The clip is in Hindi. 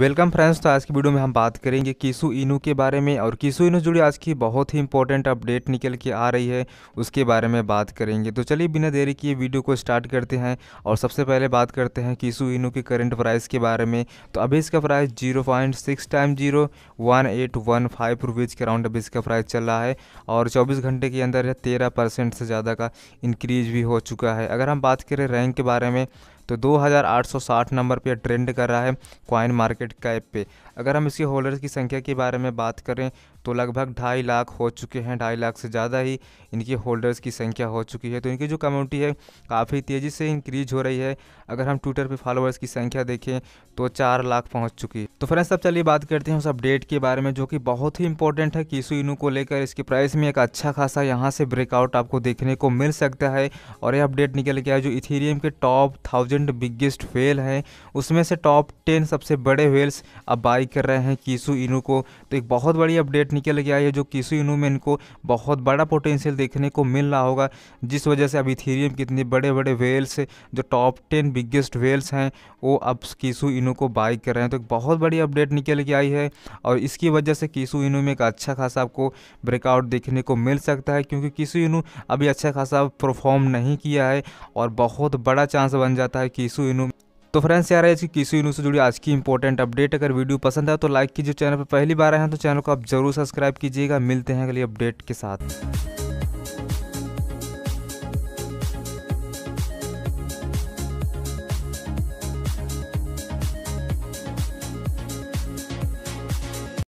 वेलकम फ्रेंड्स तो आज की वीडियो में हम बात करेंगे किसु इनू के बारे में और किसु इनू जुड़ी आज की बहुत ही इंपॉर्टेंट अपडेट निकल के आ रही है उसके बारे में बात करेंगे तो चलिए बिना देरी किए वीडियो को स्टार्ट करते हैं और सबसे पहले बात करते हैं किसु इनू के करंट प्राइस के बारे में तो अभी इसका price zero point six time zero one eight one five rupees के अराउंड अभी इसका प्राइस चल रहा है और चौबीस घंटे के अंदर तेरह परसेंट से ज़्यादा का इंक्रीज भी हो चुका है अगर हम बात करें रैंक के बारे में तो 2860 नंबर पर ट्रेंड कर रहा है क्वाइन मार्केट कैप पे अगर हम इसके होल्डर्स की संख्या के बारे में बात करें तो लगभग ढाई लाख हो चुके हैं ढाई लाख से ज़्यादा ही इनकी होल्डर्स की संख्या हो चुकी है तो इनकी जो कम्युनिटी है काफ़ी तेज़ी से इंक्रीज हो रही है अगर हम ट्विटर पर फॉलोअर्स की संख्या देखें तो चार लाख पहुँच चुकी है तो फ्रेंड्स अब चलिए बात करते हैं उस अपडेट के बारे में जो कि बहुत ही इंपॉर्टेंट है किसू इनू को लेकर इसके प्राइस में एक अच्छा खासा यहाँ से ब्रेकआउट आपको देखने को मिल सकता है और यह अपडेट निकल गया जो इथीरियम के top thousand thousand biggest whale हैं उसमें से टॉप टेन सबसे बड़े व्हेल्स अब बाई कर रहे हैं कीसू इनू को तो एक बहुत बड़ी अपडेट निकल के आई है जो कीसू इनू में इनको बहुत बड़ा पोटेंशियल देखने को मिल रहा होगा जिस वजह से अब के कितने बड़े बड़े व्हेल्स जो टॉप टेन बिगेस्ट वेल्स हैं वो अब कीसू इनू को बाई कर रहे हैं तो एक बहुत बड़ी अपडेट निकल के आई है और इसकी वजह से कीसू इनू में एक अच्छा खासा आपको ब्रेकआउट देखने को मिल सकता है क्योंकि कीसू इनू अभी अच्छा खासा परफॉर्म नहीं किया है और बहुत बड़ा चांस बन जाता है किसु इनू तो फ्रेंड्स यार आज की किसी इनू से जुड़ी आज की इंपॉर्टेंट अपडेट अगर वीडियो पसंद है तो लाइक कीजिए चैनल पर पहली बार आए हैं तो चैनल को आप जरूर सब्सक्राइब कीजिएगा मिलते हैं अगली अपडेट के साथ